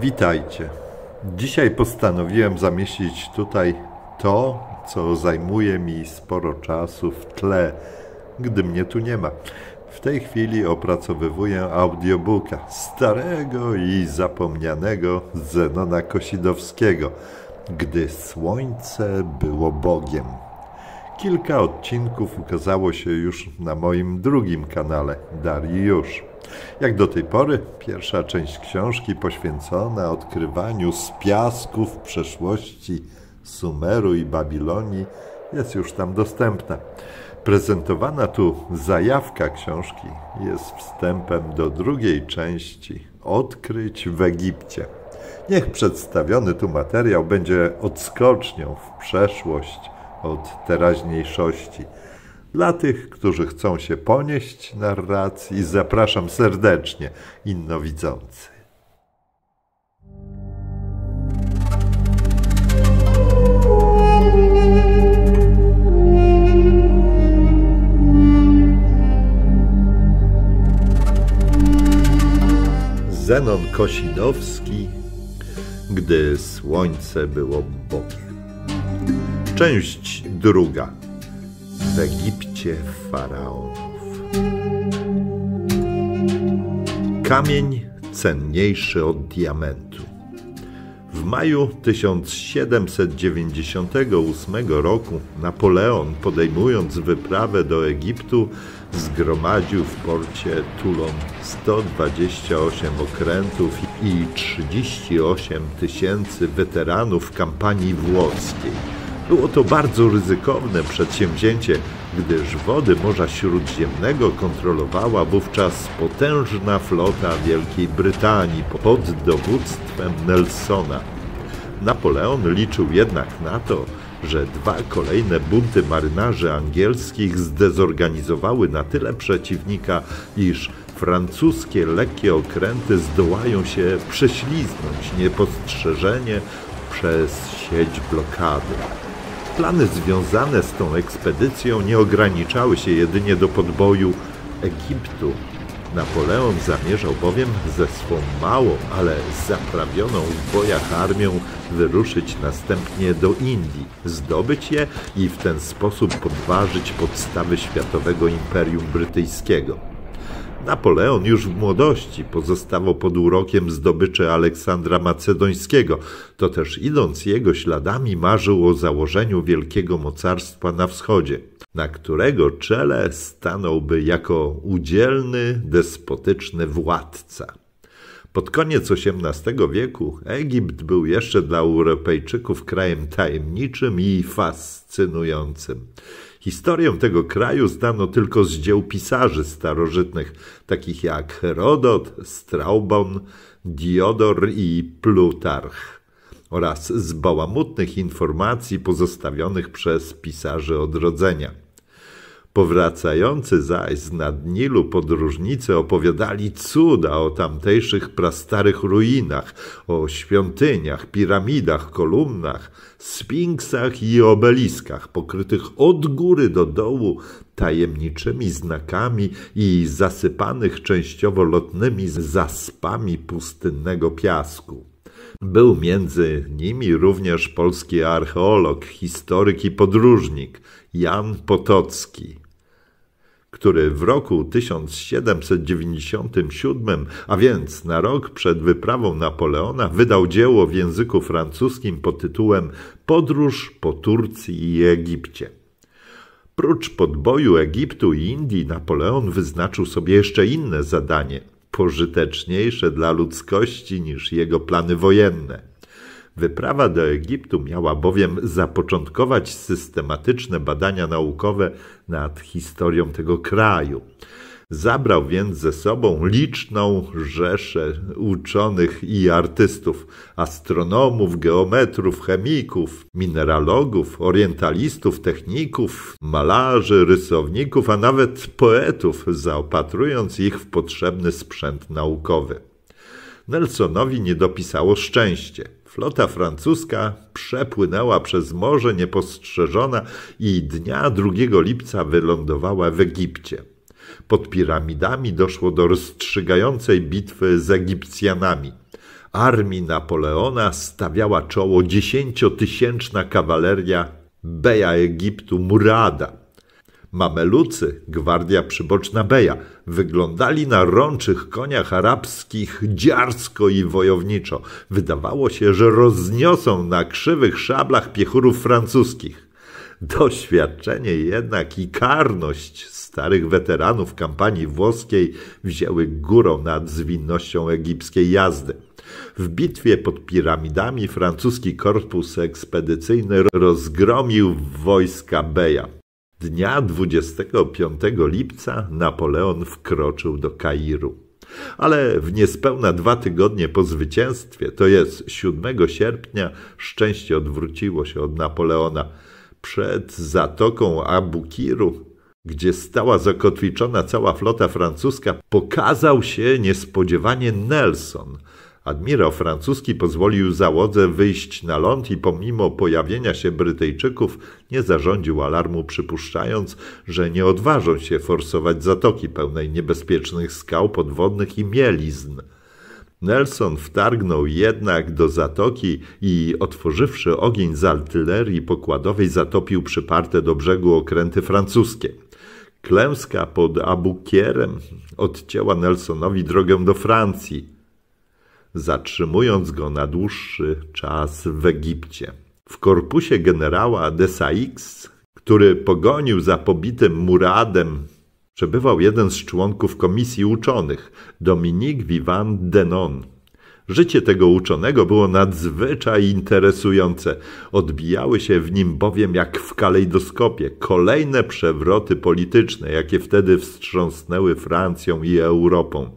Witajcie. Dzisiaj postanowiłem zamieścić tutaj to, co zajmuje mi sporo czasu w tle, gdy mnie tu nie ma. W tej chwili opracowywuję audiobooka starego i zapomnianego Zenona Kosidowskiego, gdy słońce było Bogiem. Kilka odcinków ukazało się już na moim drugim kanale Dariusz. Jak do tej pory, pierwsza część książki poświęcona odkrywaniu z piasków przeszłości Sumeru i Babilonii jest już tam dostępna. Prezentowana tu zajawka książki jest wstępem do drugiej części Odkryć w Egipcie. Niech przedstawiony tu materiał będzie odskocznią w przeszłość od teraźniejszości, dla tych, którzy chcą się ponieść narracji, zapraszam serdecznie innowidzący. Zenon Kosinowski, gdy słońce było Bogiem. Część druga w Egipcie faraonów. Kamień cenniejszy od diamentu. W maju 1798 roku Napoleon, podejmując wyprawę do Egiptu, zgromadził w porcie Toulon 128 okrętów i 38 tysięcy weteranów kampanii włoskiej było to bardzo ryzykowne przedsięwzięcie, gdyż wody Morza Śródziemnego kontrolowała wówczas potężna flota Wielkiej Brytanii pod dowództwem Nelsona. Napoleon liczył jednak na to, że dwa kolejne bunty marynarzy angielskich zdezorganizowały na tyle przeciwnika, iż francuskie lekkie okręty zdołają się prześliznąć niepostrzeżenie przez sieć blokady plany związane z tą ekspedycją nie ograniczały się jedynie do podboju Egiptu. Napoleon zamierzał bowiem ze swą małą, ale zaprawioną w bojach armią wyruszyć następnie do Indii, zdobyć je i w ten sposób podważyć podstawy światowego imperium brytyjskiego. Napoleon już w młodości pozostawał pod urokiem zdobyczy Aleksandra Macedońskiego. To też idąc jego śladami marzył o założeniu wielkiego mocarstwa na wschodzie, na którego czele stanąłby jako udzielny, despotyczny władca. Pod koniec XVIII wieku Egipt był jeszcze dla Europejczyków krajem tajemniczym i fascynującym. Historię tego kraju znano tylko z dzieł pisarzy starożytnych, takich jak Herodot, Straubon, Diodor i Plutarch, oraz z bałamutnych informacji pozostawionych przez pisarzy odrodzenia. Powracający zaś z nad Nilu podróżnicy opowiadali cuda o tamtejszych prastarych ruinach, o świątyniach, piramidach, kolumnach, sfinksach i obeliskach pokrytych od góry do dołu tajemniczymi znakami i zasypanych częściowo lotnymi zaspami pustynnego piasku. Był między nimi również polski archeolog, historyk i podróżnik Jan Potocki który w roku 1797, a więc na rok przed wyprawą Napoleona, wydał dzieło w języku francuskim pod tytułem Podróż po Turcji i Egipcie. Prócz podboju Egiptu i Indii, Napoleon wyznaczył sobie jeszcze inne zadanie, pożyteczniejsze dla ludzkości niż jego plany wojenne. Wyprawa do Egiptu miała bowiem zapoczątkować systematyczne badania naukowe nad historią tego kraju. Zabrał więc ze sobą liczną rzeszę uczonych i artystów, astronomów, geometrów, chemików, mineralogów, orientalistów, techników, malarzy, rysowników, a nawet poetów, zaopatrując ich w potrzebny sprzęt naukowy. Nelsonowi nie dopisało szczęście. Flota francuska przepłynęła przez morze niepostrzeżona i dnia 2 lipca wylądowała w Egipcie. Pod piramidami doszło do rozstrzygającej bitwy z Egipcjanami. Armii Napoleona stawiała czoło dziesięciotysięczna kawaleria Beja Egiptu Murada. Mamelucy, gwardia przyboczna Beja – Wyglądali na rączych koniach arabskich dziarsko i wojowniczo. Wydawało się, że rozniosą na krzywych szablach piechurów francuskich. Doświadczenie jednak i karność starych weteranów kampanii włoskiej wzięły górą nad zwinnością egipskiej jazdy. W bitwie pod piramidami francuski korpus ekspedycyjny rozgromił wojska Beja. Dnia 25 lipca Napoleon wkroczył do Kairu. Ale w niespełna dwa tygodnie po zwycięstwie, to jest 7 sierpnia, szczęście odwróciło się od Napoleona. Przed zatoką Abukiru, gdzie stała zakotwiczona cała flota francuska, pokazał się niespodziewanie Nelson – Admirał francuski pozwolił załodze wyjść na ląd i pomimo pojawienia się Brytyjczyków nie zarządził alarmu, przypuszczając, że nie odważą się forsować zatoki pełnej niebezpiecznych skał podwodnych i mielizn. Nelson wtargnął jednak do zatoki i otworzywszy ogień z artylerii pokładowej zatopił przyparte do brzegu okręty francuskie. Klęska pod Abukierem odcięła Nelsonowi drogę do Francji zatrzymując go na dłuższy czas w Egipcie. W korpusie generała de Saix, który pogonił za pobitym Muradem, przebywał jeden z członków komisji uczonych, Dominique Vivant Denon. Życie tego uczonego było nadzwyczaj interesujące. Odbijały się w nim bowiem jak w kalejdoskopie kolejne przewroty polityczne, jakie wtedy wstrząsnęły Francją i Europą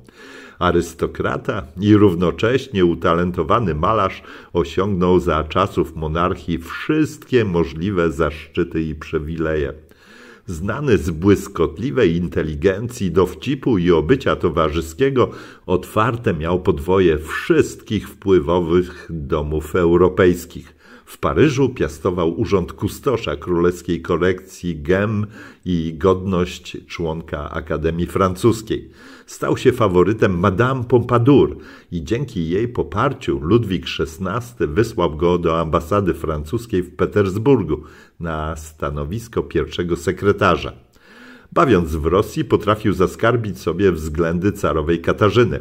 arystokrata i równocześnie utalentowany malarz osiągnął za czasów monarchii wszystkie możliwe zaszczyty i przywileje. Znany z błyskotliwej inteligencji, dowcipu i obycia towarzyskiego, otwarte miał podwoje wszystkich wpływowych domów europejskich. W Paryżu piastował urząd kustosza królewskiej kolekcji gem i godność członka Akademii Francuskiej stał się faworytem Madame Pompadour i dzięki jej poparciu Ludwik XVI wysłał go do ambasady francuskiej w Petersburgu na stanowisko pierwszego sekretarza. Bawiąc w Rosji, potrafił zaskarbić sobie względy carowej Katarzyny.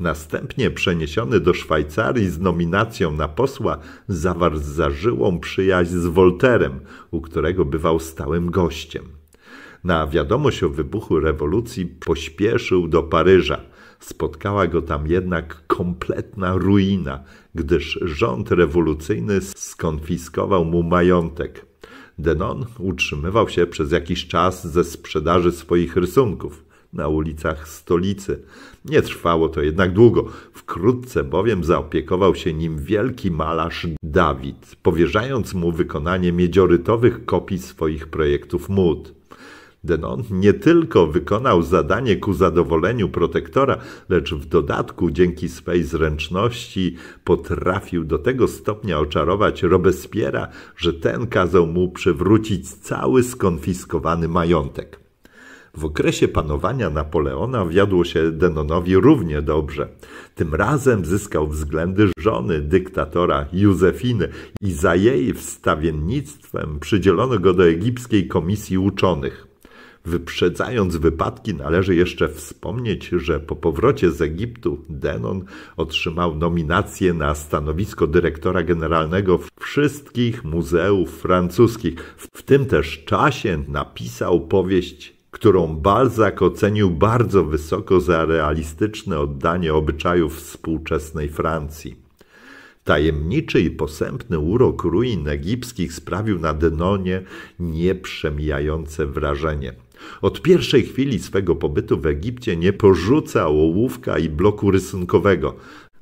Następnie przeniesiony do Szwajcarii z nominacją na posła, zawarł zażyłą przyjaźń z Wolterem, u którego bywał stałym gościem. Na wiadomość o wybuchu rewolucji pośpieszył do Paryża. Spotkała go tam jednak kompletna ruina, gdyż rząd rewolucyjny skonfiskował mu majątek. Denon utrzymywał się przez jakiś czas ze sprzedaży swoich rysunków na ulicach stolicy. Nie trwało to jednak długo, wkrótce bowiem zaopiekował się nim wielki malarz Dawid, powierzając mu wykonanie miedziorytowych kopii swoich projektów mód. Denon nie tylko wykonał zadanie ku zadowoleniu protektora, lecz w dodatku dzięki swej zręczności potrafił do tego stopnia oczarować Robespiera, że ten kazał mu przywrócić cały skonfiskowany majątek. W okresie panowania Napoleona wiadło się Denonowi równie dobrze. Tym razem zyskał względy żony dyktatora Józefiny i za jej wstawiennictwem przydzielono go do Egipskiej Komisji Uczonych. Wyprzedzając wypadki, należy jeszcze wspomnieć, że po powrocie z Egiptu Denon otrzymał nominację na stanowisko dyrektora generalnego wszystkich muzeów francuskich. W tym też czasie napisał powieść którą Balzac ocenił bardzo wysoko za realistyczne oddanie obyczajów współczesnej Francji. Tajemniczy i posępny urok ruin egipskich sprawił na Denonie nieprzemijające wrażenie. Od pierwszej chwili swego pobytu w Egipcie nie porzucał ołówka i bloku rysunkowego.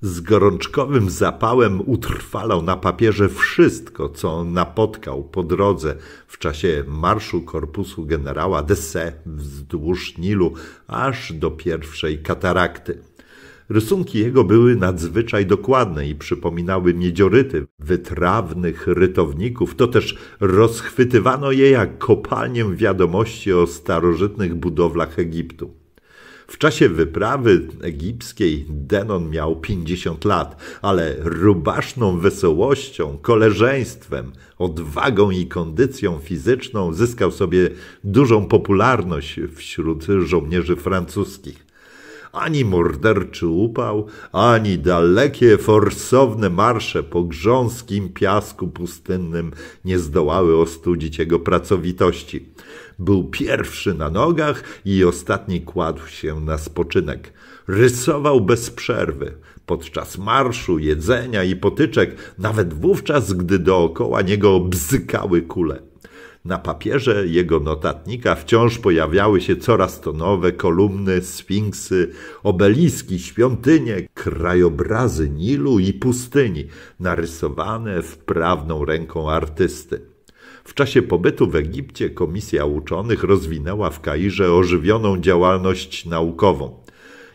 Z gorączkowym zapałem utrwalał na papierze wszystko, co napotkał po drodze w czasie marszu korpusu generała Desse wzdłuż Nilu aż do pierwszej katarakty. Rysunki jego były nadzwyczaj dokładne i przypominały miedzioryty wytrawnych rytowników. To też rozchwytywano je jak kopalnię wiadomości o starożytnych budowlach Egiptu. W czasie wyprawy egipskiej Denon miał 50 lat, ale rubaszną wesołością, koleżeństwem, odwagą i kondycją fizyczną zyskał sobie dużą popularność wśród żołnierzy francuskich ani morderczy upał, ani dalekie, forsowne marsze po grząskim piasku pustynnym nie zdołały ostudzić jego pracowitości. Był pierwszy na nogach i ostatni kładł się na spoczynek. Rysował bez przerwy, podczas marszu, jedzenia i potyczek, nawet wówczas, gdy dookoła niego bzykały kule. Na papierze jego notatnika wciąż pojawiały się coraz to nowe kolumny, sfinksy, obeliski, świątynie, krajobrazy Nilu i pustyni, narysowane wprawną ręką artysty. W czasie pobytu w Egipcie Komisja Uczonych rozwinęła w Kairze ożywioną działalność naukową.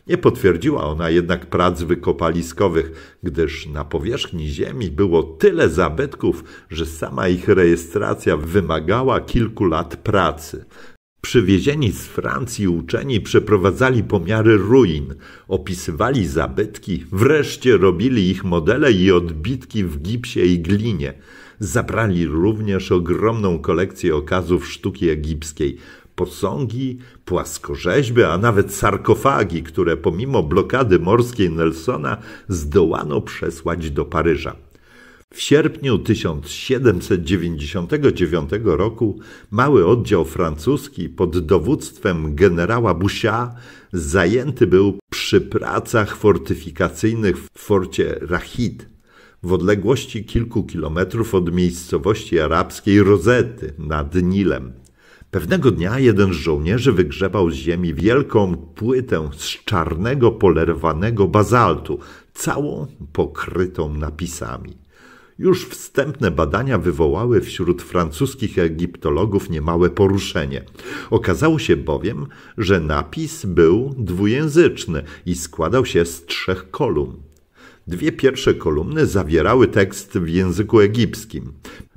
Nie potwierdziła ona jednak prac wykopaliskowych, gdyż na powierzchni Ziemi było tyle zabytków, że sama ich rejestracja wymagała kilku lat pracy. Przywiezieni z Francji uczeni przeprowadzali pomiary ruin, opisywali zabytki, wreszcie robili ich modele i odbitki w gipsie i glinie. Zabrali również ogromną kolekcję okazów sztuki egipskiej posągi, płaskorzeźby, a nawet sarkofagi, które pomimo blokady morskiej Nelsona zdołano przesłać do Paryża. W sierpniu 1799 roku mały oddział francuski pod dowództwem generała Bouchat zajęty był przy pracach fortyfikacyjnych w forcie Rachid w odległości kilku kilometrów od miejscowości arabskiej Rozety nad Nilem. Pewnego dnia jeden z żołnierzy wygrzebał z ziemi wielką płytę z czarnego, polerwanego bazaltu, całą pokrytą napisami. Już wstępne badania wywołały wśród francuskich egiptologów niemałe poruszenie. Okazało się bowiem, że napis był dwujęzyczny i składał się z trzech kolumn. Dwie pierwsze kolumny zawierały tekst w języku egipskim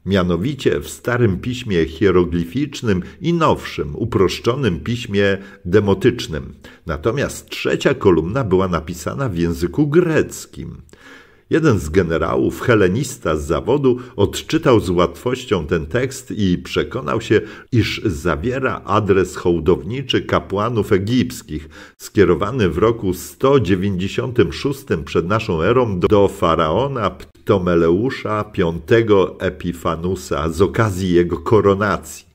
mianowicie w Starym Piśmie Hieroglificznym i nowszym, uproszczonym piśmie demotycznym. Natomiast trzecia kolumna była napisana w języku greckim. Jeden z generałów, helenista z zawodu, odczytał z łatwością ten tekst i przekonał się, iż zawiera adres hołdowniczy kapłanów egipskich, skierowany w roku 196 przed naszą erą do faraona Ptomeleusza V Epifanusa z okazji jego koronacji.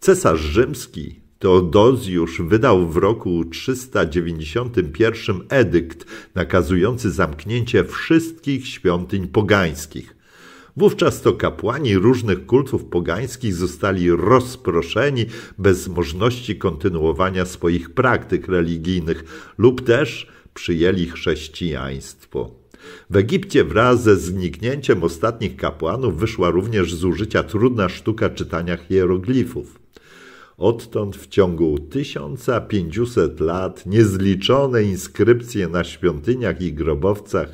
Cesarz rzymski Teodozjusz wydał w roku 391 edykt nakazujący zamknięcie wszystkich świątyń pogańskich. Wówczas to kapłani różnych kultów pogańskich zostali rozproszeni bez możliwości kontynuowania swoich praktyk religijnych lub też przyjęli chrześcijaństwo. W Egipcie wraz ze zniknięciem ostatnich kapłanów wyszła również z użycia trudna sztuka czytania hieroglifów. Odtąd w ciągu 1500 lat niezliczone inskrypcje na świątyniach i grobowcach,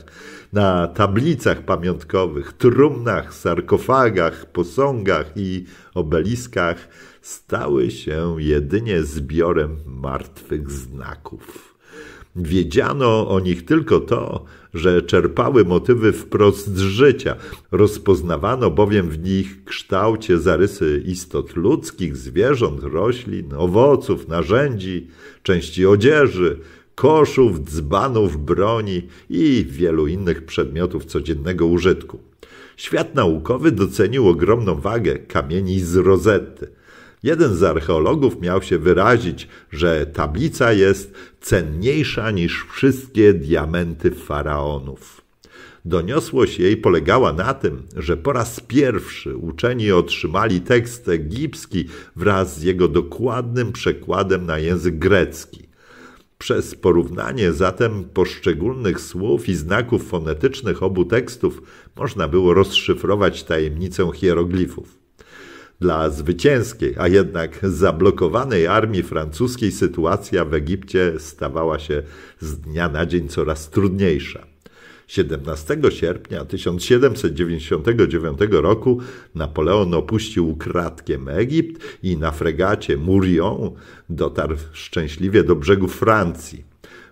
na tablicach pamiątkowych, trumnach, sarkofagach, posągach i obeliskach stały się jedynie zbiorem martwych znaków. Wiedziano o nich tylko to, że czerpały motywy wprost z życia. Rozpoznawano bowiem w nich kształcie zarysy istot ludzkich, zwierząt, roślin, owoców, narzędzi, części odzieży, koszów, dzbanów, broni i wielu innych przedmiotów codziennego użytku. Świat naukowy docenił ogromną wagę kamieni z rozety – Jeden z archeologów miał się wyrazić, że tablica jest cenniejsza niż wszystkie diamenty faraonów. Doniosłość jej polegała na tym, że po raz pierwszy uczeni otrzymali tekst egipski wraz z jego dokładnym przekładem na język grecki. Przez porównanie zatem poszczególnych słów i znaków fonetycznych obu tekstów można było rozszyfrować tajemnicę hieroglifów dla zwycięskiej, a jednak zablokowanej armii francuskiej sytuacja w Egipcie stawała się z dnia na dzień coraz trudniejsza. 17 sierpnia 1799 roku Napoleon opuścił kratkiem Egipt i na fregacie Murion dotarł szczęśliwie do brzegu Francji.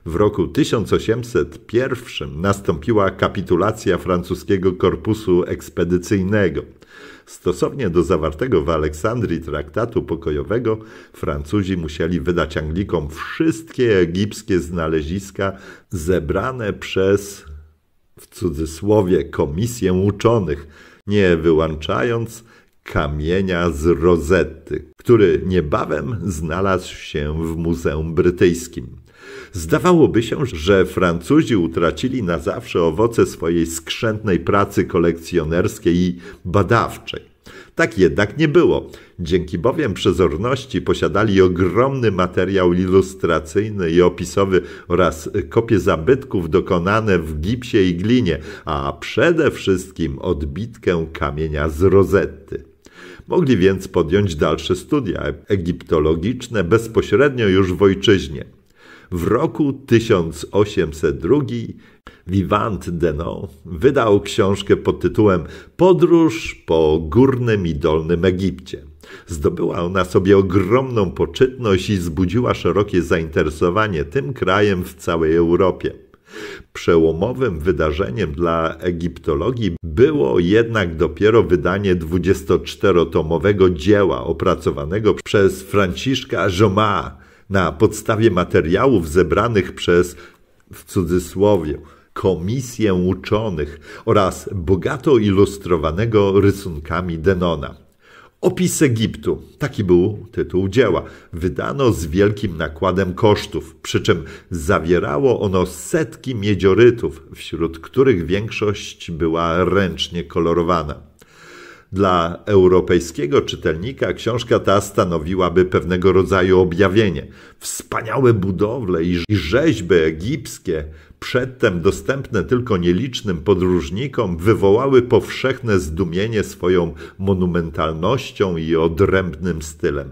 W roku 1801 nastąpiła kapitulacja francuskiego korpusu ekspedycyjnego. Stosownie do zawartego w Aleksandrii traktatu pokojowego, Francuzi musieli wydać Anglikom wszystkie egipskie znaleziska zebrane przez w cudzysłowie komisję uczonych, nie wyłączając kamienia z rozety, który niebawem znalazł się w Muzeum Brytyjskim. Zdawałoby się, że Francuzi utracili na zawsze owoce swojej skrzętnej pracy kolekcjonerskiej i badawczej. Tak jednak nie było. Dzięki bowiem przezorności posiadali ogromny materiał ilustracyjny i opisowy oraz kopie zabytków dokonane w gipsie i glinie, a przede wszystkim odbitkę kamienia z rozety. Mogli więc podjąć dalsze studia egiptologiczne bezpośrednio już w ojczyźnie. W roku 1802 Vivant Denon wydał książkę pod tytułem Podróż po górnym i dolnym Egipcie. Zdobyła ona sobie ogromną poczytność i zbudziła szerokie zainteresowanie tym krajem w całej Europie. Przełomowym wydarzeniem dla egiptologii było jednak dopiero wydanie 24-tomowego dzieła opracowanego przez Franciszka Joma na podstawie materiałów zebranych przez, w cudzysłowie, komisję uczonych oraz bogato ilustrowanego rysunkami Denona. Opis Egiptu, taki był tytuł dzieła, wydano z wielkim nakładem kosztów, przy czym zawierało ono setki miedziorytów, wśród których większość była ręcznie kolorowana. Dla europejskiego czytelnika książka ta stanowiłaby pewnego rodzaju objawienie. Wspaniałe budowle i rzeźby egipskie, przedtem dostępne tylko nielicznym podróżnikom, wywołały powszechne zdumienie swoją monumentalnością i odrębnym stylem.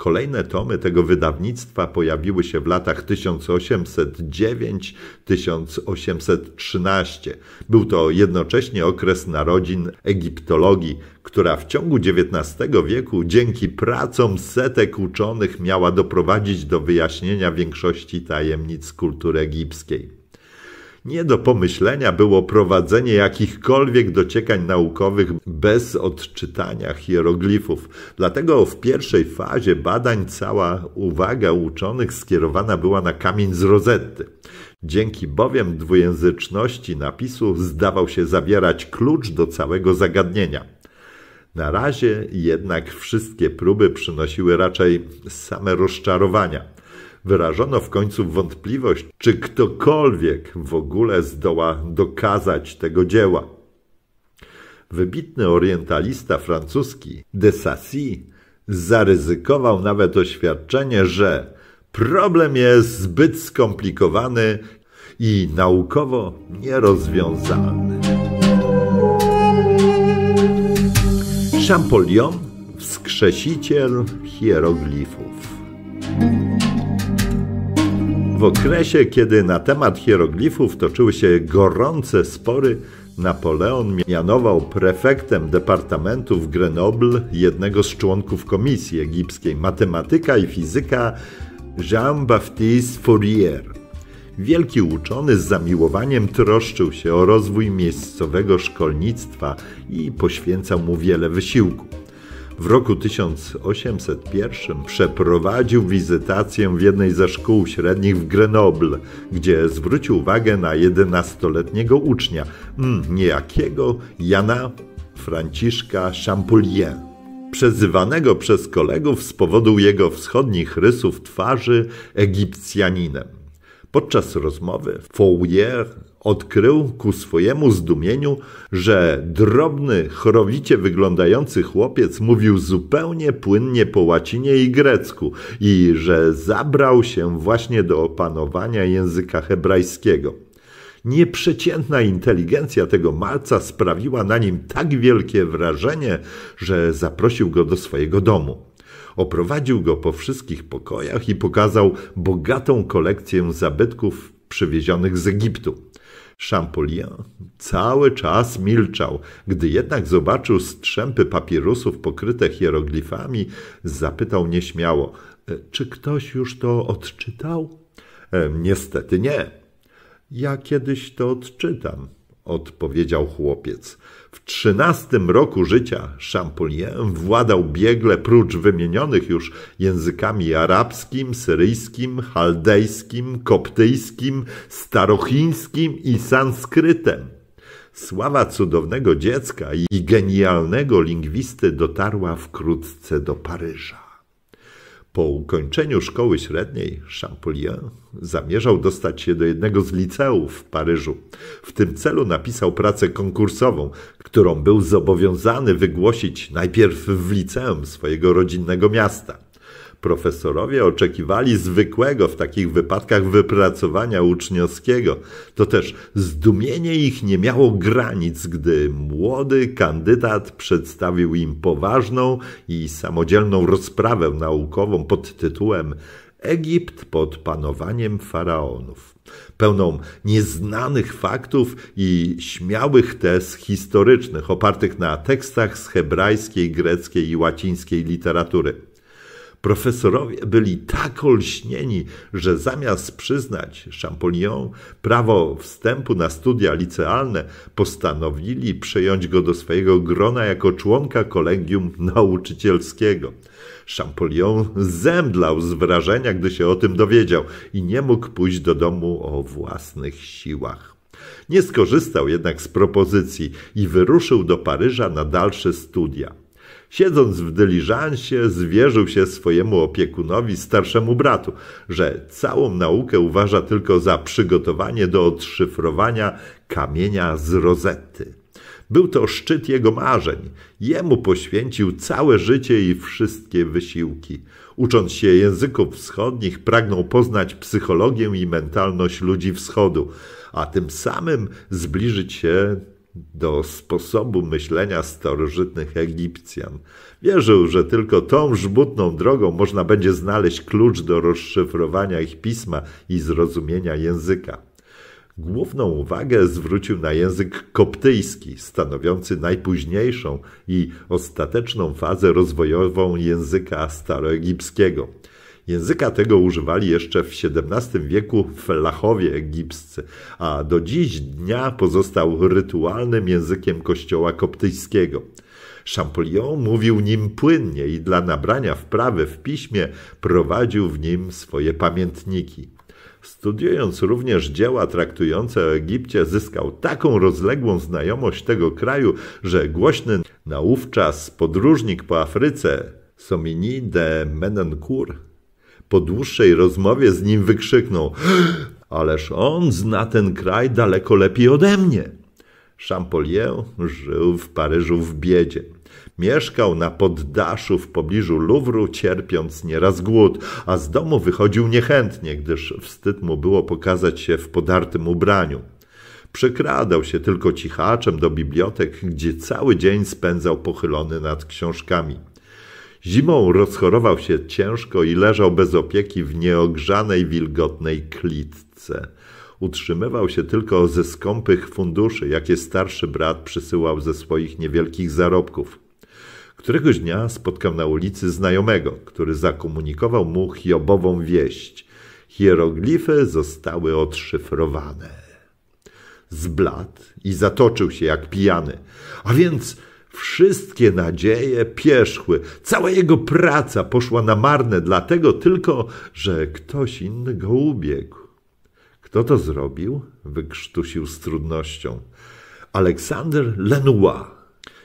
Kolejne tomy tego wydawnictwa pojawiły się w latach 1809-1813. Był to jednocześnie okres narodzin egiptologii, która w ciągu XIX wieku dzięki pracom setek uczonych miała doprowadzić do wyjaśnienia większości tajemnic kultury egipskiej. Nie do pomyślenia było prowadzenie jakichkolwiek dociekań naukowych bez odczytania hieroglifów. Dlatego w pierwszej fazie badań cała uwaga uczonych skierowana była na kamień z rozety. Dzięki bowiem dwujęzyczności napisu zdawał się zawierać klucz do całego zagadnienia. Na razie jednak wszystkie próby przynosiły raczej same rozczarowania. Wyrażono w końcu wątpliwość, czy ktokolwiek w ogóle zdoła dokazać tego dzieła. Wybitny orientalista francuski de Sassy zaryzykował nawet oświadczenie, że problem jest zbyt skomplikowany i naukowo nierozwiązalny. Champollion, wskrzesiciel hieroglifów w okresie, kiedy na temat hieroglifów toczyły się gorące spory, Napoleon mianował prefektem departamentu w Grenoble jednego z członków komisji egipskiej matematyka i fizyka Jean-Baptiste Fourier. Wielki uczony z zamiłowaniem troszczył się o rozwój miejscowego szkolnictwa i poświęcał mu wiele wysiłku. W roku 1801 przeprowadził wizytację w jednej ze szkół średnich w Grenoble, gdzie zwrócił uwagę na 11-letniego ucznia, mm, niejakiego Jana Franciszka Champollion przezywanego przez kolegów z powodu jego wschodnich rysów twarzy Egipcjaninem. Podczas rozmowy Fourier odkrył ku swojemu zdumieniu, że drobny, chorowicie wyglądający chłopiec mówił zupełnie płynnie po łacinie i grecku i że zabrał się właśnie do opanowania języka hebrajskiego. Nieprzeciętna inteligencja tego malca sprawiła na nim tak wielkie wrażenie, że zaprosił go do swojego domu. Oprowadził go po wszystkich pokojach i pokazał bogatą kolekcję zabytków przywiezionych z Egiptu. Champollion cały czas milczał. Gdy jednak zobaczył strzępy papierusów pokryte hieroglifami, zapytał nieśmiało: e, Czy ktoś już to odczytał? E, niestety nie. Ja kiedyś to odczytam, odpowiedział chłopiec. W trzynastym roku życia Champollion władał biegle prócz wymienionych już językami arabskim, syryjskim, chaldejskim, koptyjskim, starochińskim i sanskrytem. Sława cudownego dziecka i genialnego lingwisty dotarła wkrótce do Paryża. Po ukończeniu szkoły średniej Champollion zamierzał dostać się do jednego z liceów w Paryżu. W tym celu napisał pracę konkursową, którą był zobowiązany wygłosić najpierw w liceum swojego rodzinnego miasta. Profesorowie oczekiwali zwykłego w takich wypadkach wypracowania uczniowskiego. To też zdumienie ich nie miało granic, gdy młody kandydat przedstawił im poważną i samodzielną rozprawę naukową pod tytułem Egipt pod panowaniem faraonów, pełną nieznanych faktów i śmiałych tez historycznych opartych na tekstach z hebrajskiej, greckiej i łacińskiej literatury. Profesorowie byli tak olśnieni, że zamiast przyznać Champollion prawo wstępu na studia licealne, postanowili przejąć go do swojego grona jako członka kolegium nauczycielskiego. Champollion zemdlał z wrażenia, gdy się o tym dowiedział i nie mógł pójść do domu o własnych siłach. Nie skorzystał jednak z propozycji i wyruszył do Paryża na dalsze studia. Siedząc w dyliżansie, zwierzył się swojemu opiekunowi, starszemu bratu, że całą naukę uważa tylko za przygotowanie do odszyfrowania kamienia z rozety. Był to szczyt jego marzeń. Jemu poświęcił całe życie i wszystkie wysiłki. Ucząc się języków wschodnich, pragnął poznać psychologię i mentalność ludzi wschodu, a tym samym zbliżyć się do sposobu myślenia starożytnych Egipcjan. Wierzył, że tylko tą żmudną drogą można będzie znaleźć klucz do rozszyfrowania ich pisma i zrozumienia języka. Główną uwagę zwrócił na język koptyjski, stanowiący najpóźniejszą i ostateczną fazę rozwojową języka staroegipskiego. Języka tego używali jeszcze w XVII wieku Lachowie egipscy, a do dziś dnia pozostał rytualnym językiem kościoła koptyjskiego. Champollion mówił nim płynnie i dla nabrania wprawy w piśmie prowadził w nim swoje pamiętniki. Studiując również dzieła traktujące o Egipcie, zyskał taką rozległą znajomość tego kraju, że głośny naówczas podróżnik po Afryce Somini de Menencourt, po dłuższej rozmowie z nim wykrzyknął: Ależ on zna ten kraj daleko lepiej ode mnie. Champollion żył w Paryżu w biedzie. Mieszkał na poddaszu w pobliżu Luwru, cierpiąc nieraz głód, a z domu wychodził niechętnie, gdyż wstyd mu było pokazać się w podartym ubraniu. Przekradał się tylko cichaczem do bibliotek, gdzie cały dzień spędzał pochylony nad książkami. Zimą rozchorował się ciężko i leżał bez opieki w nieogrzanej, wilgotnej klitce. Utrzymywał się tylko ze skąpych funduszy, jakie starszy brat przysyłał ze swoich niewielkich zarobków. Któregoś dnia spotkał na ulicy znajomego, który zakomunikował mu hiobową wieść. Hieroglify zostały odszyfrowane. Zbladł i zatoczył się jak pijany. A więc Wszystkie nadzieje pierzchły, cała jego praca poszła na marne, dlatego tylko, że ktoś inny go ubiegł. Kto to zrobił? Wykrztusił z trudnością. Aleksander Lenoir.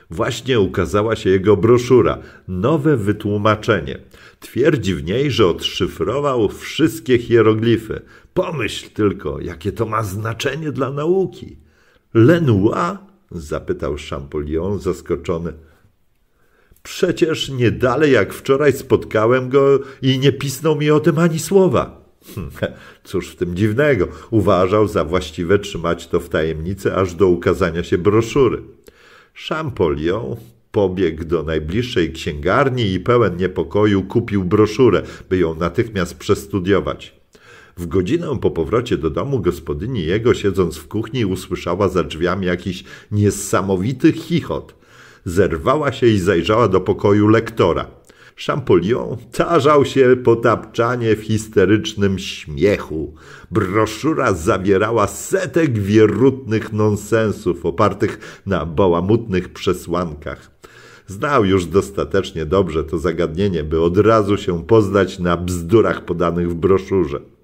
Właśnie ukazała się jego broszura, nowe wytłumaczenie. Twierdzi w niej, że odszyfrował wszystkie hieroglify. Pomyśl tylko, jakie to ma znaczenie dla nauki. Lenoir zapytał Champollion, zaskoczony. Przecież nie dalej jak wczoraj spotkałem go i nie pisnął mi o tym ani słowa. Hmm, cóż w tym dziwnego? Uważał za właściwe trzymać to w tajemnicy aż do ukazania się broszury. Champollion pobiegł do najbliższej księgarni i pełen niepokoju kupił broszurę, by ją natychmiast przestudiować. W godzinę po powrocie do domu gospodyni jego, siedząc w kuchni, usłyszała za drzwiami jakiś niesamowity chichot. Zerwała się i zajrzała do pokoju lektora. Champollion tarzał się potapczanie w histerycznym śmiechu. Broszura zawierała setek wierutnych nonsensów opartych na bałamutnych przesłankach. Znał już dostatecznie dobrze to zagadnienie, by od razu się poznać na bzdurach podanych w broszurze.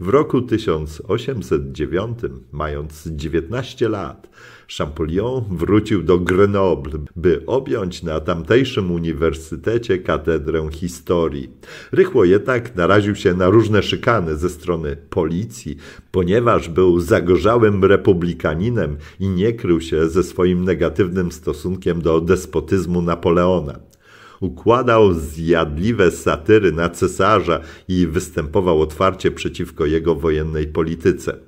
W roku 1809, mając 19 lat, Champollion wrócił do Grenoble, by objąć na tamtejszym uniwersytecie katedrę historii. Rychło jednak naraził się na różne szykany ze strony policji, ponieważ był zagorzałym republikaninem i nie krył się ze swoim negatywnym stosunkiem do despotyzmu Napoleona układał zjadliwe satyry na cesarza i występował otwarcie przeciwko jego wojennej polityce.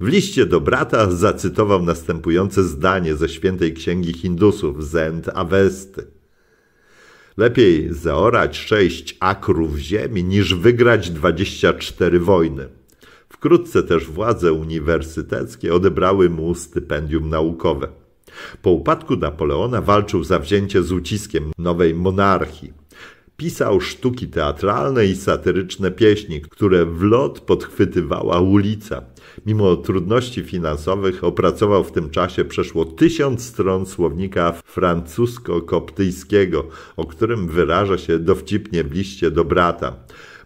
W liście do brata zacytował następujące zdanie ze świętej księgi Hindusów Zend Avesty. Lepiej zaorać sześć akrów ziemi niż wygrać 24 wojny. Wkrótce też władze uniwersyteckie odebrały mu stypendium naukowe. Po upadku Napoleona walczył zawzięcie z uciskiem nowej monarchii. Pisał sztuki teatralne i satyryczne pieśni, które w lot podchwytywała ulica. Mimo trudności finansowych opracował w tym czasie przeszło tysiąc stron słownika francusko-koptyjskiego, o którym wyraża się dowcipnie w liście do brata.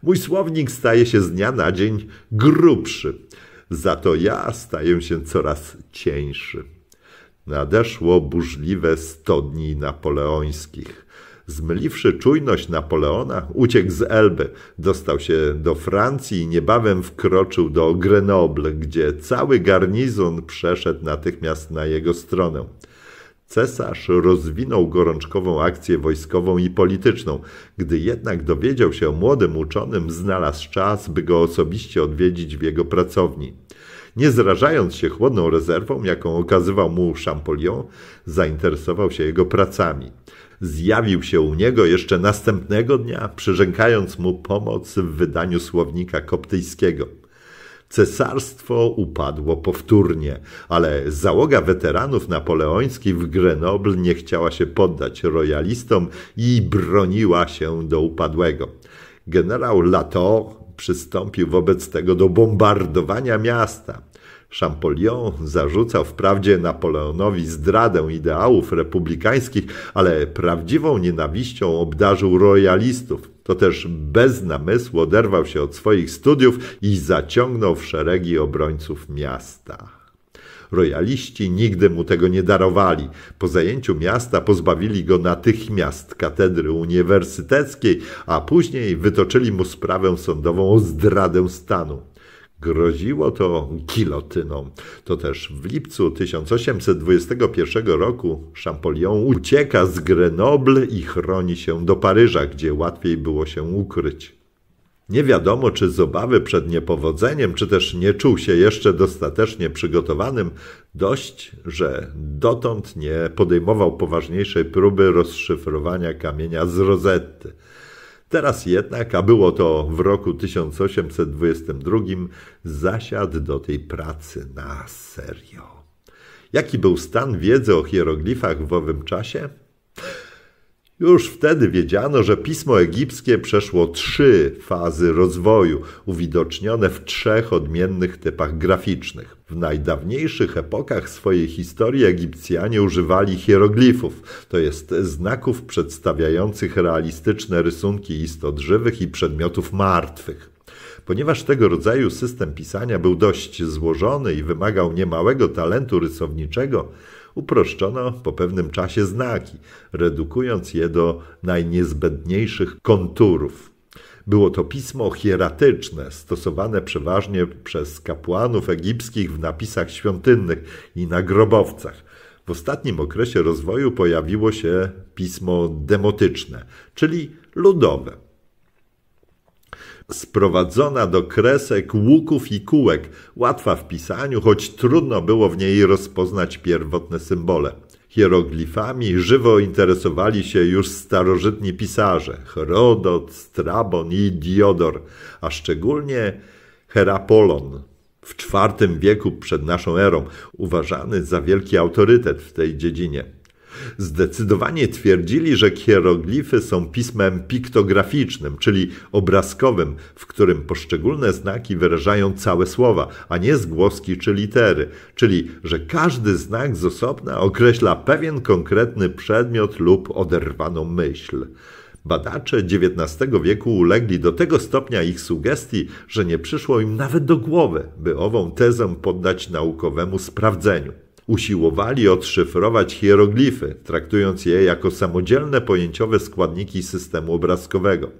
Mój słownik staje się z dnia na dzień grubszy, za to ja staję się coraz cieńszy nadeszło burzliwe sto dni napoleońskich. Zmyliwszy czujność Napoleona, uciekł z Elby, dostał się do Francji i niebawem wkroczył do Grenoble, gdzie cały garnizon przeszedł natychmiast na jego stronę. Cesarz rozwinął gorączkową akcję wojskową i polityczną. Gdy jednak dowiedział się o młodym uczonym, znalazł czas, by go osobiście odwiedzić w jego pracowni. Nie zrażając się chłodną rezerwą, jaką okazywał mu Champollion, zainteresował się jego pracami. Zjawił się u niego jeszcze następnego dnia, przyrzękając mu pomoc w wydaniu słownika koptyjskiego. Cesarstwo upadło powtórnie, ale załoga weteranów napoleońskich w Grenoble nie chciała się poddać royalistom i broniła się do upadłego. Generał Latour przystąpił wobec tego do bombardowania miasta. Champollion zarzucał wprawdzie Napoleonowi zdradę ideałów republikańskich, ale prawdziwą nienawiścią obdarzył royalistów. To też bez namysłu oderwał się od swoich studiów i zaciągnął w szeregi obrońców miasta. Royaliści nigdy mu tego nie darowali. Po zajęciu miasta pozbawili go natychmiast katedry uniwersyteckiej, a później wytoczyli mu sprawę sądową o zdradę stanu. Groziło to kilotyną. To też w lipcu 1821 roku Champollion ucieka z Grenoble i chroni się do Paryża, gdzie łatwiej było się ukryć. Nie wiadomo, czy z obawy przed niepowodzeniem, czy też nie czuł się jeszcze dostatecznie przygotowanym, dość, że dotąd nie podejmował poważniejszej próby rozszyfrowania kamienia z Rozetty. Teraz jednak, a było to w roku 1822, zasiadł do tej pracy na serio. Jaki był stan wiedzy o hieroglifach w owym czasie? Już wtedy wiedziano, że pismo egipskie przeszło trzy fazy rozwoju, uwidocznione w trzech odmiennych typach graficznych. W najdawniejszych epokach swojej historii Egipcjanie używali hieroglifów, to jest znaków przedstawiających realistyczne rysunki istot żywych i przedmiotów martwych. Ponieważ tego rodzaju system pisania był dość złożony i wymagał niemałego talentu rysowniczego, uproszczono po pewnym czasie znaki, redukując je do najniezbędniejszych konturów. Było to pismo hieratyczne, stosowane przeważnie przez kapłanów egipskich w napisach świątynnych i na grobowcach. W ostatnim okresie rozwoju pojawiło się pismo demotyczne, czyli ludowe sprowadzona do kresek, łuków i kółek, łatwa w pisaniu, choć trudno było w niej rozpoznać pierwotne symbole. Hieroglifami żywo interesowali się już starożytni pisarze Herodot, Strabon i Diodor, a szczególnie Herapolon, w IV wieku przed naszą erą, uważany za wielki autorytet w tej dziedzinie. Zdecydowanie twierdzili, że hieroglify są pismem piktograficznym, czyli obrazkowym, w którym poszczególne znaki wyrażają całe słowa, a nie zgłoski czy litery, czyli że każdy znak z osobna określa pewien konkretny przedmiot lub oderwaną myśl. Badacze XIX wieku ulegli do tego stopnia ich sugestii, że nie przyszło im nawet do głowy, by ową tezę poddać naukowemu sprawdzeniu usiłowali odszyfrować hieroglify, traktując je jako samodzielne pojęciowe składniki systemu obrazkowego.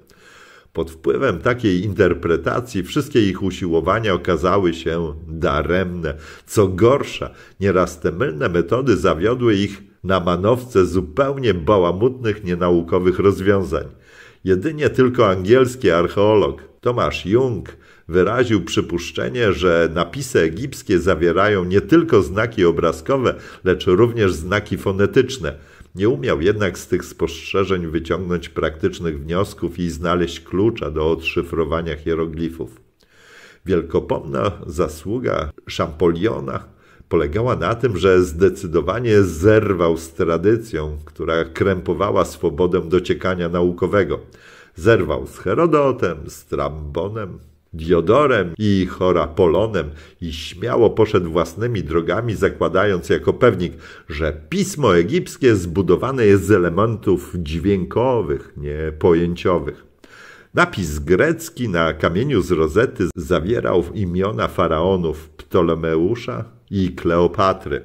Pod wpływem takiej interpretacji wszystkie ich usiłowania okazały się daremne. Co gorsza, nieraz te mylne metody zawiodły ich na manowce zupełnie bałamutnych, nienaukowych rozwiązań. Jedynie tylko angielski archeolog Tomasz Jung wyraził przypuszczenie, że napisy egipskie zawierają nie tylko znaki obrazkowe, lecz również znaki fonetyczne. Nie umiał jednak z tych spostrzeżeń wyciągnąć praktycznych wniosków i znaleźć klucza do odszyfrowania hieroglifów. Wielkopomna zasługa Champolliona polegała na tym, że zdecydowanie zerwał z tradycją, która krępowała swobodę dociekania naukowego. Zerwał z Herodotem, z Trambonem, Diodorem i Chorapolonem i śmiało poszedł własnymi drogami, zakładając jako pewnik, że pismo egipskie zbudowane jest z elementów dźwiękowych, nie pojęciowych. Napis grecki na kamieniu z rozety zawierał imiona faraonów Ptolemeusza i Kleopatry.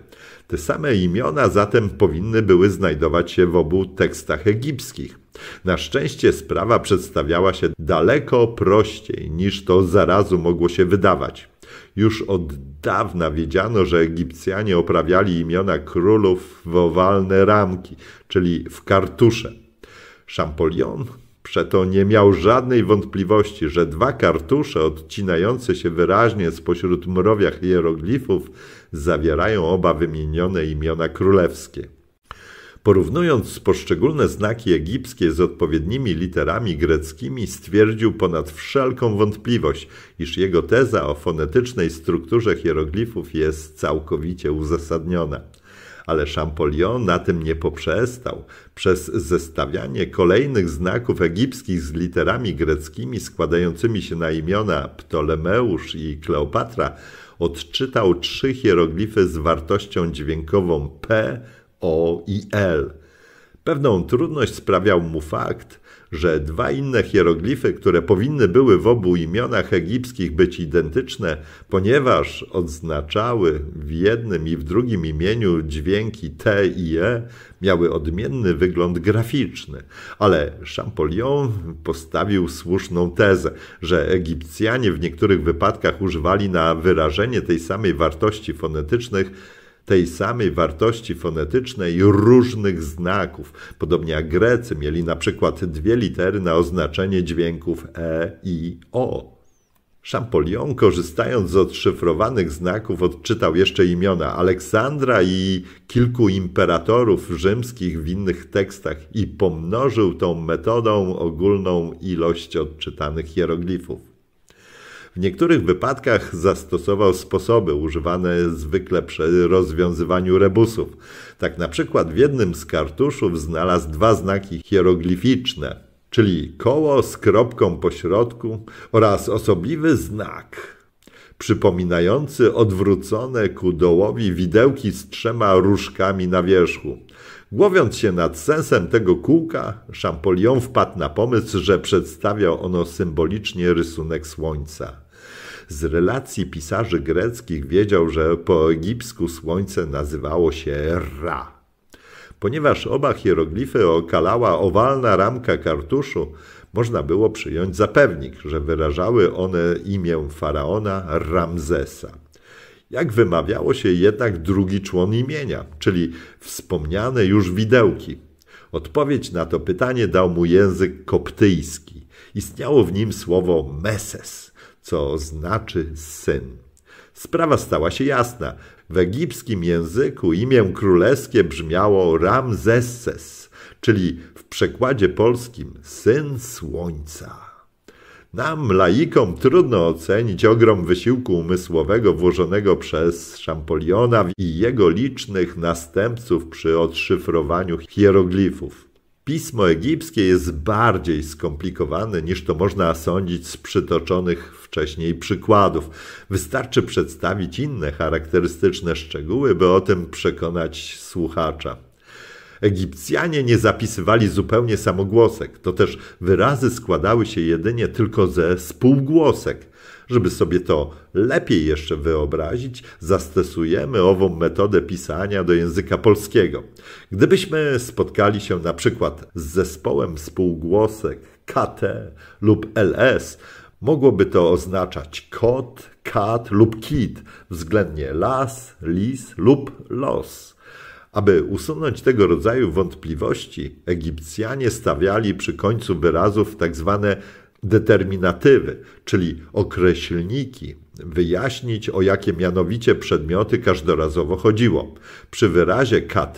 Te same imiona zatem powinny były znajdować się w obu tekstach egipskich. Na szczęście sprawa przedstawiała się daleko prościej niż to zarazu mogło się wydawać. Już od dawna wiedziano, że Egipcjanie oprawiali imiona królów w owalne ramki, czyli w kartusze. Champollion Przeto nie miał żadnej wątpliwości, że dwa kartusze odcinające się wyraźnie spośród mrowiach hieroglifów zawierają oba wymienione imiona królewskie. Porównując poszczególne znaki egipskie z odpowiednimi literami greckimi, stwierdził ponad wszelką wątpliwość, iż jego teza o fonetycznej strukturze hieroglifów jest całkowicie uzasadniona. Ale Champollion na tym nie poprzestał. Przez zestawianie kolejnych znaków egipskich z literami greckimi składającymi się na imiona Ptolemeusz i Kleopatra odczytał trzy hieroglify z wartością dźwiękową P o i L. Pewną trudność sprawiał mu fakt, że dwa inne hieroglify, które powinny były w obu imionach egipskich być identyczne, ponieważ oznaczały w jednym i w drugim imieniu dźwięki T i E, miały odmienny wygląd graficzny. Ale Champollion postawił słuszną tezę, że Egipcjanie w niektórych wypadkach używali na wyrażenie tej samej wartości fonetycznych tej samej wartości fonetycznej różnych znaków. Podobnie jak Grecy mieli na przykład dwie litery na oznaczenie dźwięków e i o. Champollion, korzystając z odszyfrowanych znaków, odczytał jeszcze imiona Aleksandra i kilku imperatorów rzymskich w innych tekstach i pomnożył tą metodą ogólną ilość odczytanych hieroglifów. W niektórych wypadkach zastosował sposoby używane zwykle przy rozwiązywaniu rebusów. Tak na przykład w jednym z kartuszów znalazł dwa znaki hieroglificzne, czyli koło z kropką po środku oraz osobliwy znak przypominający odwrócone ku dołowi widełki z trzema różkami na wierzchu. Głowiąc się nad sensem tego kółka, Champollion wpadł na pomysł, że przedstawiał ono symbolicznie rysunek słońca z relacji pisarzy greckich wiedział, że po egipsku słońce nazywało się Ra. Ponieważ oba hieroglify okalała owalna ramka kartuszu, można było przyjąć za pewnik, że wyrażały one imię faraona Ramzesa. Jak wymawiało się jednak drugi człon imienia, czyli wspomniane już widełki. Odpowiedź na to pytanie dał mu język koptyjski. Istniało w nim słowo meses, co znaczy syn. Sprawa stała się jasna. W egipskim języku imię królewskie brzmiało Ramzesses, czyli w przekładzie polskim syn słońca. Nam, laikom, trudno ocenić ogrom wysiłku umysłowego włożonego przez Champolliona i jego licznych następców przy odszyfrowaniu hieroglifów. Pismo egipskie jest bardziej skomplikowane niż to można sądzić z przytoczonych wcześniej przykładów. Wystarczy przedstawić inne charakterystyczne szczegóły, by o tym przekonać słuchacza. Egipcjanie nie zapisywali zupełnie samogłosek, to też wyrazy składały się jedynie tylko ze spółgłosek. Żeby sobie to lepiej jeszcze wyobrazić, zastosujemy ową metodę pisania do języka polskiego. Gdybyśmy spotkali się na przykład z zespołem spółgłosek KT lub LS, Mogłoby to oznaczać kot, kat lub kit, względnie las, lis lub los. Aby usunąć tego rodzaju wątpliwości, Egipcjanie stawiali przy końcu wyrazów tzw. Tak determinatywy, czyli określniki wyjaśnić, o jakie mianowicie przedmioty każdorazowo chodziło. Przy wyrazie KT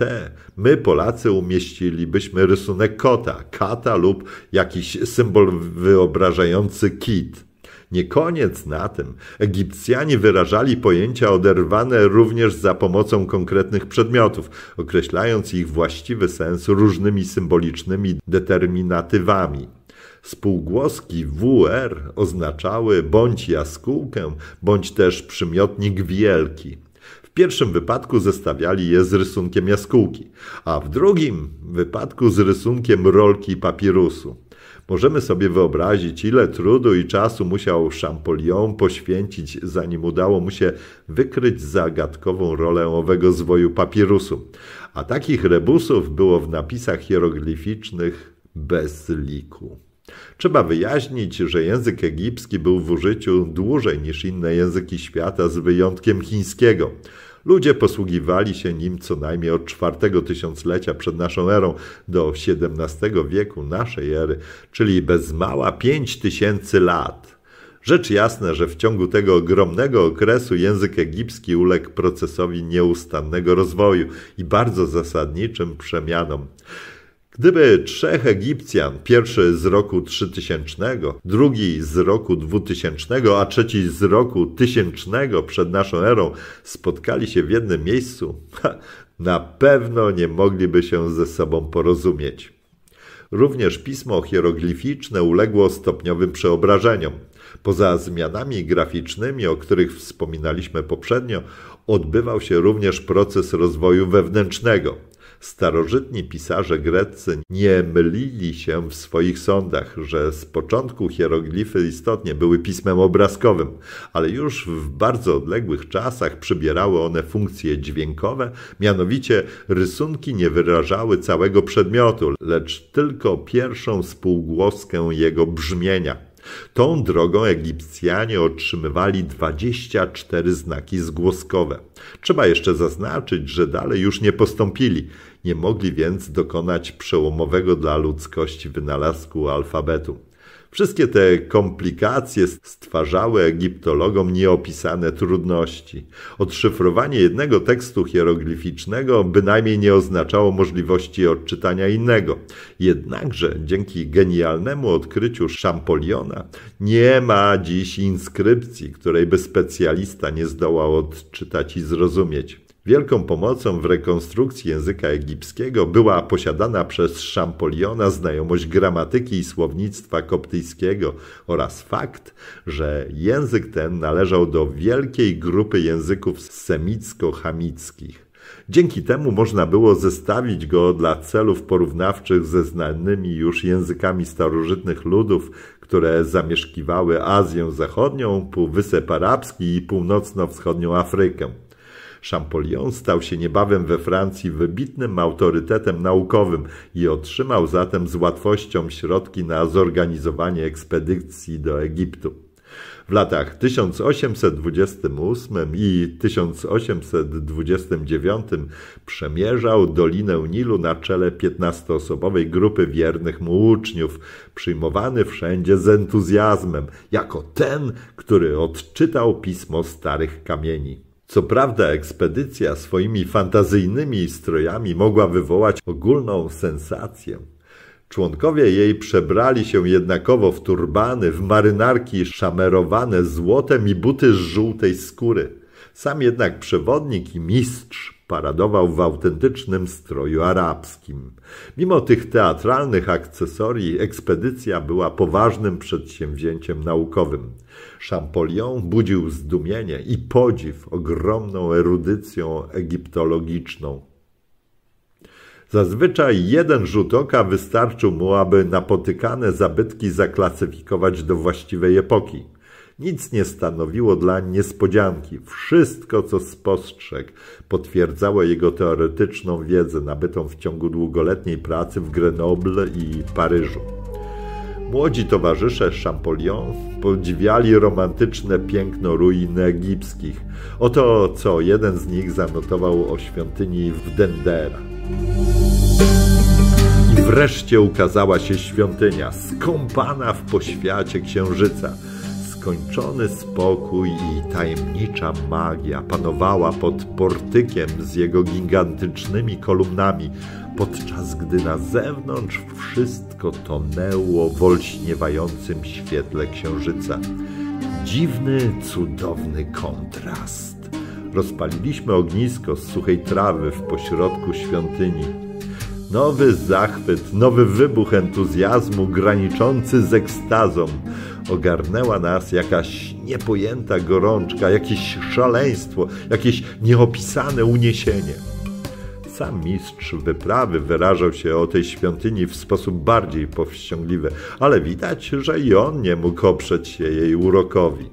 my Polacy umieścilibyśmy rysunek kota, kata lub jakiś symbol wyobrażający kit. Nie koniec na tym. Egipcjanie wyrażali pojęcia oderwane również za pomocą konkretnych przedmiotów, określając ich właściwy sens różnymi symbolicznymi determinatywami. Spółgłoski WR oznaczały bądź jaskółkę, bądź też przymiotnik wielki. W pierwszym wypadku zestawiali je z rysunkiem jaskółki, a w drugim wypadku z rysunkiem rolki papirusu. Możemy sobie wyobrazić, ile trudu i czasu musiał Champollion poświęcić, zanim udało mu się wykryć zagadkową rolę owego zwoju papirusu. A takich rebusów było w napisach hieroglificznych bez liku. Trzeba wyjaśnić, że język egipski był w użyciu dłużej niż inne języki świata, z wyjątkiem chińskiego. Ludzie posługiwali się nim co najmniej od czwartego tysiąclecia przed naszą erą do XVII wieku naszej ery, czyli bez mała pięć tysięcy lat. Rzecz jasna, że w ciągu tego ogromnego okresu język egipski uległ procesowi nieustannego rozwoju i bardzo zasadniczym przemianom. Gdyby trzech Egipcjan, pierwszy z roku 3000, drugi z roku 2000, a trzeci z roku 1000 przed naszą erą, spotkali się w jednym miejscu, na pewno nie mogliby się ze sobą porozumieć. Również pismo hieroglificzne uległo stopniowym przeobrażeniom. Poza zmianami graficznymi, o których wspominaliśmy poprzednio, odbywał się również proces rozwoju wewnętrznego. Starożytni pisarze greccy nie mylili się w swoich sądach, że z początku hieroglify istotnie były pismem obrazkowym, ale już w bardzo odległych czasach przybierały one funkcje dźwiękowe, mianowicie rysunki nie wyrażały całego przedmiotu, lecz tylko pierwszą spółgłoskę jego brzmienia. Tą drogą Egipcjanie otrzymywali 24 znaki zgłoskowe. Trzeba jeszcze zaznaczyć, że dalej już nie postąpili. Nie mogli więc dokonać przełomowego dla ludzkości wynalazku alfabetu. Wszystkie te komplikacje stwarzały egiptologom nieopisane trudności. Odszyfrowanie jednego tekstu hieroglificznego bynajmniej nie oznaczało możliwości odczytania innego. Jednakże dzięki genialnemu odkryciu Champolliona nie ma dziś inskrypcji, której by specjalista nie zdołał odczytać i zrozumieć. Wielką pomocą w rekonstrukcji języka egipskiego była posiadana przez Champolliona znajomość gramatyki i słownictwa koptyjskiego oraz fakt, że język ten należał do wielkiej grupy języków semicko-chamickich. Dzięki temu można było zestawić go dla celów porównawczych ze znanymi już językami starożytnych ludów, które zamieszkiwały Azję Zachodnią, Półwysep Arabski i Północno-Wschodnią Afrykę. Champollion stał się niebawem we Francji wybitnym autorytetem naukowym i otrzymał zatem z łatwością środki na zorganizowanie ekspedycji do Egiptu. W latach 1828 i 1829 przemierzał Dolinę Nilu na czele 15-osobowej grupy wiernych mu uczniów, przyjmowany wszędzie z entuzjazmem, jako ten, który odczytał pismo starych kamieni. Co prawda ekspedycja swoimi fantazyjnymi strojami mogła wywołać ogólną sensację. Członkowie jej przebrali się jednakowo w turbany, w marynarki szamerowane złotem i buty z żółtej skóry. Sam jednak przewodnik i mistrz paradował w autentycznym stroju arabskim. Mimo tych teatralnych akcesorii ekspedycja była poważnym przedsięwzięciem naukowym. Champollion budził zdumienie i podziw ogromną erudycją egiptologiczną. Zazwyczaj jeden rzut oka wystarczył mu, aby napotykane zabytki zaklasyfikować do właściwej epoki – nic nie stanowiło dla niespodzianki. Wszystko, co spostrzegł, potwierdzało jego teoretyczną wiedzę nabytą w ciągu długoletniej pracy w Grenoble i Paryżu. Młodzi towarzysze Champollion podziwiali romantyczne piękno ruin egipskich. Oto co jeden z nich zanotował o świątyni w Dendera. I wreszcie ukazała się świątynia, skąpana w poświacie księżyca – nieskończony spokój i tajemnicza magia panowała pod portykiem z jego gigantycznymi kolumnami, podczas gdy na zewnątrz wszystko tonęło w olśniewającym świetle księżyca. Dziwny, cudowny kontrast. Rozpaliliśmy ognisko z suchej trawy w pośrodku świątyni. Nowy zachwyt, nowy wybuch entuzjazmu graniczący z ekstazą ogarnęła nas jakaś niepojęta gorączka, jakieś szaleństwo, jakieś nieopisane uniesienie. Sam mistrz wyprawy wyrażał się o tej świątyni w sposób bardziej powściągliwy, ale widać, że i on nie mógł oprzeć się jej urokowi.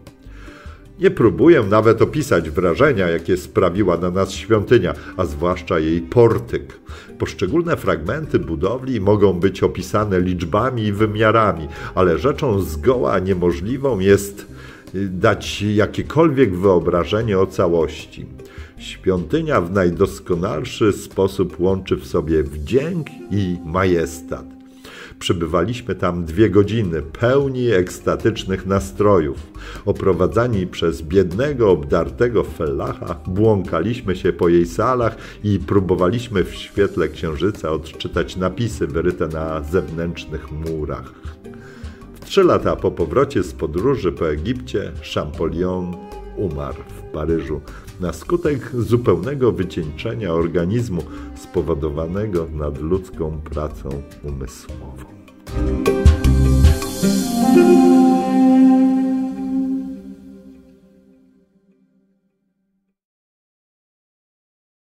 Nie próbuję nawet opisać wrażenia, jakie sprawiła na nas świątynia, a zwłaszcza jej portyk. Poszczególne fragmenty budowli mogą być opisane liczbami i wymiarami, ale rzeczą zgoła niemożliwą jest y, dać jakiekolwiek wyobrażenie o całości. Świątynia w najdoskonalszy sposób łączy w sobie wdzięk i majestat. Przybywaliśmy tam dwie godziny, pełni ekstatycznych nastrojów. Oprowadzani przez biednego, obdartego fellacha, błąkaliśmy się po jej salach i próbowaliśmy w świetle księżyca odczytać napisy wyryte na zewnętrznych murach. W trzy lata po powrocie z podróży po Egipcie Champollion umarł w Paryżu na skutek zupełnego wycieńczenia organizmu spowodowanego nadludzką pracą umysłową.